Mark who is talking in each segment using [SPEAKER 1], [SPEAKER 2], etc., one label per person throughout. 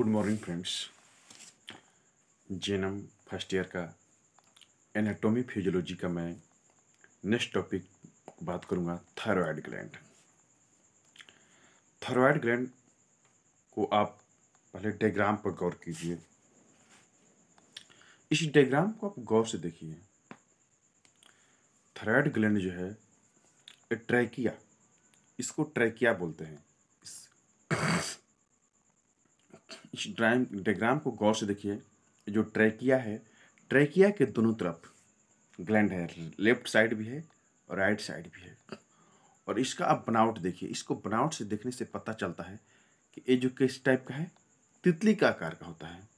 [SPEAKER 1] Good morning friends GNM first year का anatomy physiology का मैं नेक्स्ट टॉपिक बात करूंगा थायराइड ग्लैंड थायराइड ग्लैंड को आप पहले डायग्राम पर गौर कीजिए इस डायग्राम को आप गौर से देखिए थायराइड ग्लैंड जो है ट्रैकिया इसको ट्रैकिया बोलते हैं इस ड्राइम डायग्राम को गौर से देखिए जो ट्रैकिया है ट्रैकिया के दोनों तरफ ग्लैंड है लेफ्ट साइड भी है और राइट साइड भी है और इसका आप बनावट देखिए इसको बनावट से देखने से पता चलता है कि ये जो किस टाइप का है तितली का आकार का होता है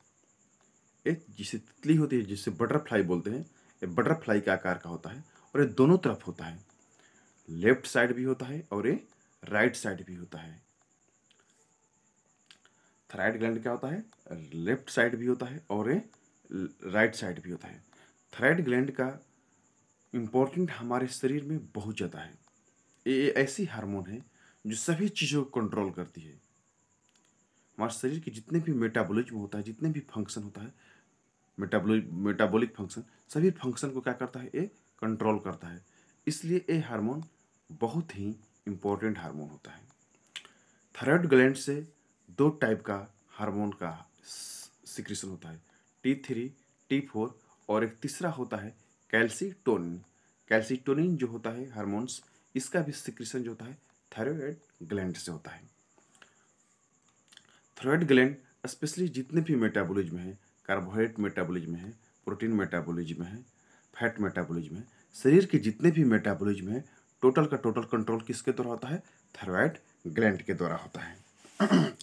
[SPEAKER 1] ये जिसे तितली होती है जिसे बटरफ्लाई बोलते हैं ये बटरफ्लाई का आकार का होता है और ये दोनों तरफ होता है लेफ्ट साइड भी होता है और ये राइट साइड भी होता है थराइड ग्लैंड क्या होता है लेफ्ट साइड भी होता है और ये राइट साइड भी होता है थराइड ग्लैंड का इम्पोर्टेंट हमारे शरीर में बहुत ज़्यादा है ये ऐसी हार्मोन है जो सभी चीज़ों को कंट्रोल करती है हमारे शरीर के जितने भी मेटाबॉलिज्म होता है जितने भी फंक्शन होता है मेटाबोलिक मेटाबॉलिक फंक्शन सभी फंक्शन को क्या करता है ये कंट्रोल करता है इसलिए ये हार्मोन बहुत ही इम्पोर्टेंट हार्मोन होता है थायराइड ग्लैंड से दो टाइप का हार्मोन का सिक्रेशन होता है टी थ्री टी फोर और एक तीसरा होता है कैल्सीटोनिन कैल्सीटोनिन जो होता है हार्मोन्स इसका भी सिक्रेशन जो होता है थायरॉयड ग्लैंड से होता है थायरॉयड ग्लैंड स्पेशली जितने भी मेटाबॉलिज्म है कार्बोहाइड्रेट मेटाबॉलिज्म है प्रोटीन मेटाबॉलिज्म है फैट मेटाबॉलिज्म है शरीर के जितने भी मेटाबॉलिज्म है टोटल का टोटल कंट्रोल किसके द्वारा होता है थायरॉयड ग्लैंड के द्वारा होता है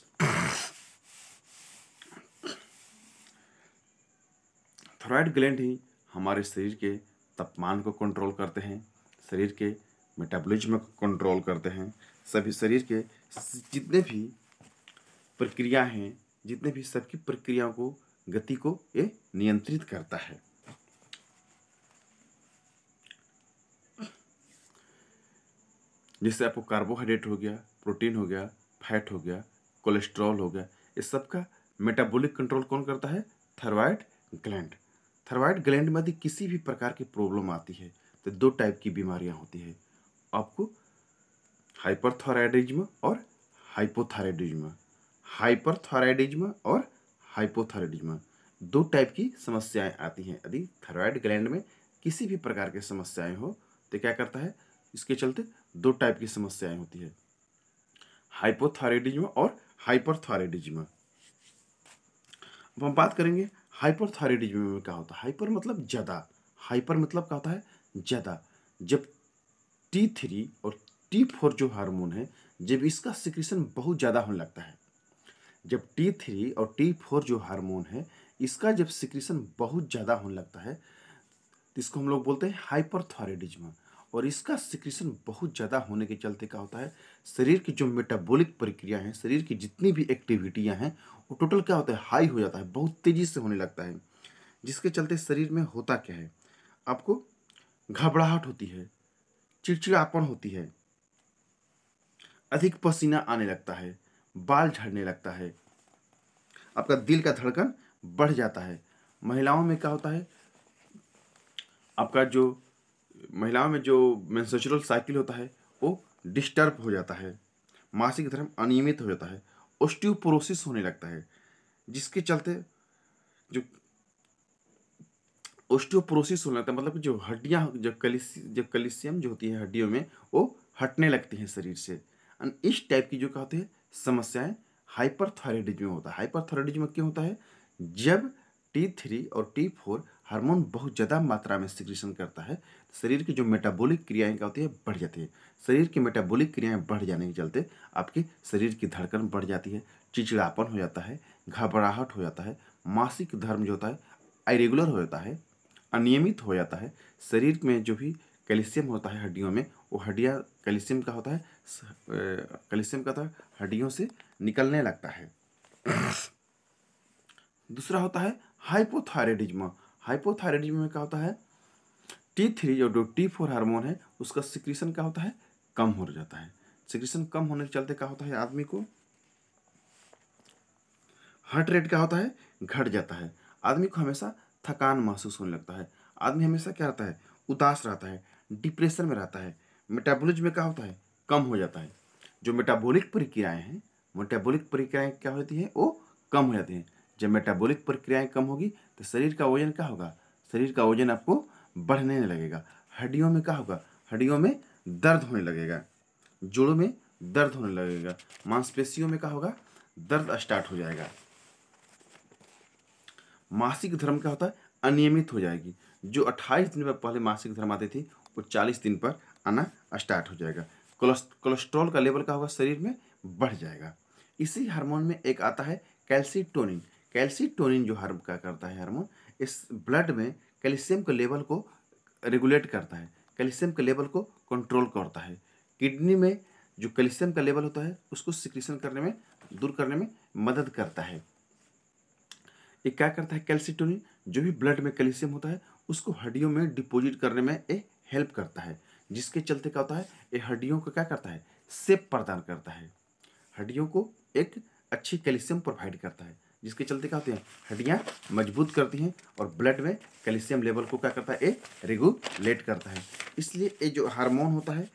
[SPEAKER 1] थायराइड ग्लैंड ही हमारे शरीर के तापमान को कंट्रोल करते हैं शरीर के मेटाबॉलिज्म को कंट्रोल करते हैं सभी शरीर के जितने भी प्रक्रिया हैं जितने भी सबकी प्रक्रियाओं को गति को ये नियंत्रित करता है जिससे आपको कार्बोहाइड्रेट हो गया प्रोटीन हो गया फैट हो गया कोलेस्ट्रॉल हो गया इस सब का मेटाबॉलिक कंट्रोल कौन करता है थायराइड ग्लैंड थायराइड ग्लैंड में यदि किसी भी प्रकार की प्रॉब्लम आती है तो दो टाइप की बीमारियां होती है आपको हाइपरथायराइडिज्म और हाइपोथायराइडिज्म हाइपरथायराइडिज्म और हाइपोथायराइडिज्म दो टाइप की समस्याएं आती हैं यदि थायराइड ग्लैंड में किसी भी प्रकार की समस्याएं हो तो क्या करता है इसके चलते दो टाइप की समस्याएं होती है हाइपोथायराइडिज्म और हाइपरथायराइडिज्म अब हम बात करेंगे हाइपरथायरेडिज्म में क्या होता है हाइपर मतलब ज़्यादा हाइपर मतलब क्या होता है ज़्यादा जब टी थ्री और टी फोर जो हार्मोन है जब इसका सिक्रेशन बहुत ज़्यादा होने लगता है जब टी थ्री और टी फोर जो हार्मोन है इसका जब सिक्रीशन बहुत ज़्यादा होने लगता है तो इसको हम लोग बोलते हैं हाइपरथायरेडिज्म और इसका सिक्रेशन बहुत ज़्यादा होने के चलते क्या होता है शरीर की जो मेटाबॉलिक प्रक्रिया है शरीर की जितनी भी एक्टिविटियाँ हैं वो टोटल क्या होता है हाई हो जाता है बहुत तेज़ी से होने लगता है जिसके चलते शरीर में होता क्या है आपको घबराहट होती है चिड़चिड़ापन होती है अधिक पसीना आने लगता है बाल झड़ने लगता है आपका दिल का धड़कन बढ़ जाता है महिलाओं में क्या होता है आपका जो महिलाओं में जो मैंसेचुरल साइकिल होता है वो डिस्टर्ब हो जाता है मासिक धर्म अनियमित हो जाता है ओस्टियोपोरोसिस होने लगता है जिसके चलते जो ओस्टियोपोरोसिस होने लगता है मतलब जो हड्डियाँ जब कलिस जब कैल्शियम जो होती है हड्डियों में वो हटने लगती हैं शरीर से इस टाइप की जो कहते हैं समस्याएं हाइपरथायरेडिज में होता है में क्यों होता है जब टी थ्री और टी फोर हार्मोन बहुत ज़्यादा मात्रा में सिक्रेशन करता है शरीर की जो मेटाबॉलिक क्रियाएं क्या होती है बढ़ जाती है शरीर की मेटाबॉलिक क्रियाएं बढ़ जाने के चलते आपके शरीर की धड़कन बढ़ जाती है चिचिड़ापन हो जाता है घबराहट हो जाता है मासिक धर्म जो होता है अरेगुलर हो जाता है अनियमित हो जाता है शरीर में जो भी कैल्शियम होता है हड्डियों में वो हड्डियाँ कैल्शियम का होता है कैल्शियम का होता है हड्डियों से निकलने लगता है दूसरा होता है हाइपोथायरेडिज्म हाइपोथायरेडिज्म में क्या होता है टी थ्री जो टी फोर हारमोन है उसका सिक्रीशन क्या होता है कम हो जाता है सिक्रीशन कम होने के चलते क्या होता है आदमी को हार्ट रेट क्या होता है घट जाता है आदमी को हमेशा थकान महसूस होने लगता है आदमी हमेशा क्या रहता है उदास रहता है डिप्रेशन में रहता है मेटाबोलिज्म में क्या होता है कम हो जाता है जो मेटाबोलिक प्रक्रियाएं हैं मेटाबोलिक प्रक्रियाएं क्या होती हैं वो कम हो जाती हैं जब मेटाबॉलिक प्रक्रियाएं कम होगी तो शरीर का वजन क्या होगा शरीर का वजन आपको बढ़ने लगेगा हड्डियों में क्या होगा हड्डियों में दर्द होने लगेगा जोड़ों में दर्द होने लगेगा मांसपेशियों में क्या होगा दर्द स्टार्ट हो जाएगा मासिक धर्म क्या होता है अनियमित हो जाएगी जो 28 दिन पर पहले मासिक धर्म आती थी वो 40 दिन पर आना स्टार्ट हो जाएगा कोलेस्ट्रॉल का लेवल क्या होगा शरीर में बढ़ जाएगा इसी हार्मोन में एक आता है कैल्सिटोनिन कैल्सीटोनिन जो हार्म क्या करता है हार्मोन इस ब्लड में कैल्शियम के लेवल को रेगुलेट करता है कैल्शियम के लेवल को कंट्रोल करता है किडनी में जो कैल्शियम का लेवल होता है उसको सिक्रेशन करने में दूर करने में मदद करता है ये क्या करता है कैल्सीटोनिन जो भी ब्लड में कैल्शियम होता है उसको हड्डियों में डिपोजिट करने में ये हेल्प करता है जिसके चलते क्या होता है ये हड्डियों को क्या करता है सेप प्रदान करता है हड्डियों को एक अच्छी कैल्शियम प्रोवाइड करता है जिसके चलते क्या होते हैं हड्डियाँ मजबूत करती हैं और ब्लड में कैल्शियम लेवल को क्या करता है ए रेगुलेट करता है इसलिए ये जो हार्मोन होता है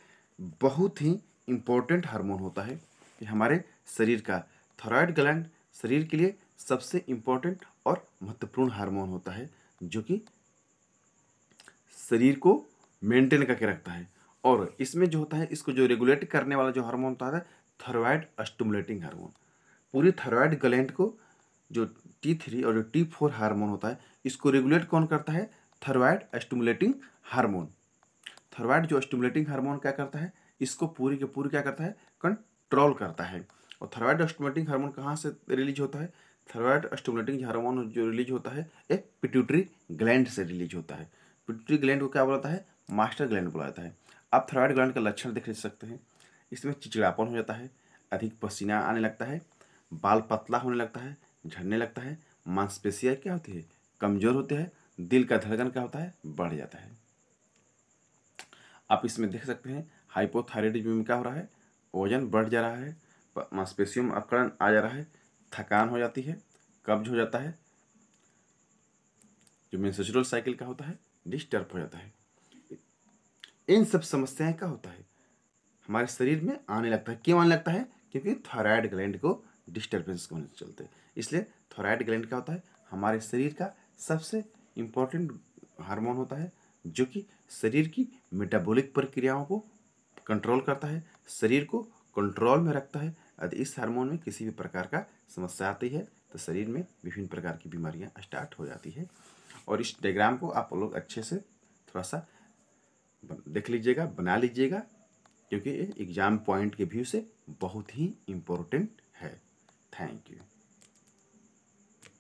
[SPEAKER 1] बहुत ही इम्पोर्टेंट हार्मोन होता है कि हमारे शरीर का थायराइड ग्लैंड शरीर के लिए सबसे इम्पोर्टेंट और महत्वपूर्ण हार्मोन होता है जो कि शरीर को मेंटेन करके रखता है और इसमें जो होता है इसको जो रेगुलेट करने वाला जो हार्मोन होता है थायराइड स्टमुलेटिंग हार्मोन पूरी थायराइड ग्लैंड को जो टी थ्री और जो टी फोर हारमोन होता है इसको रेगुलेट कौन करता है थर्वाइड एस्टूमुलेटिंग हारमोन थर्वाइड जो स्टमुलेटिंग हारमोन क्या करता है इसको पूरी के पूरी क्या करता है कंट्रोल करता है और थर्वाइड स्टमुलेटिंग हारमोन कहाँ से रिलीज होता है थर्वाइड एस्टूमुलेटिंग हारमोन जो रिलीज होता है एक पिट्यूटरी ग्लैंड से रिलीज होता है पिट्यूटरी ग्लैंड को क्या बोलाता है मास्टर ग्लैंड जाता है आप थर्वाइड ग्लैंड का लक्षण देख सकते हैं इसमें चिचड़ापन हो जाता है अधिक पसीना आने लगता है बाल पतला होने लगता है झड़ने लगता है मांसपेशियाँ क्या होती है कमज़ोर होते हैं दिल का धड़कन क्या होता है बढ़ जाता है आप इसमें देख सकते हैं हाइपोथायराइडिज्म में क्या हो रहा है वजन बढ़ जा रहा है मांसपेशियों में अकड़न आ जा रहा है थकान हो जाती है कब्ज हो जाता है जो मेन्सुरल साइकिल का होता है डिस्टर्ब हो जाता है इन सब समस्याएं क्या होता है हमारे शरीर में आने लगता है क्यों आने लगता है क्योंकि थायराइड ग्लैंड को डिस्टर्बेंस होने चलते इसलिए थोराइड ग्लैंड क्या होता है हमारे शरीर का सबसे इम्पोर्टेंट हार्मोन होता है जो कि शरीर की मेटाबॉलिक प्रक्रियाओं को कंट्रोल करता है शरीर को कंट्रोल में रखता है यदि इस हार्मोन में किसी भी प्रकार का समस्या आती है तो शरीर में विभिन्न प्रकार की बीमारियां स्टार्ट हो जाती है और इस डायग्राम को आप लोग अच्छे से थोड़ा सा देख लीजिएगा बना लीजिएगा क्योंकि एग्ज़ाम पॉइंट के व्यू से बहुत ही इम्पोर्टेंट Thank you.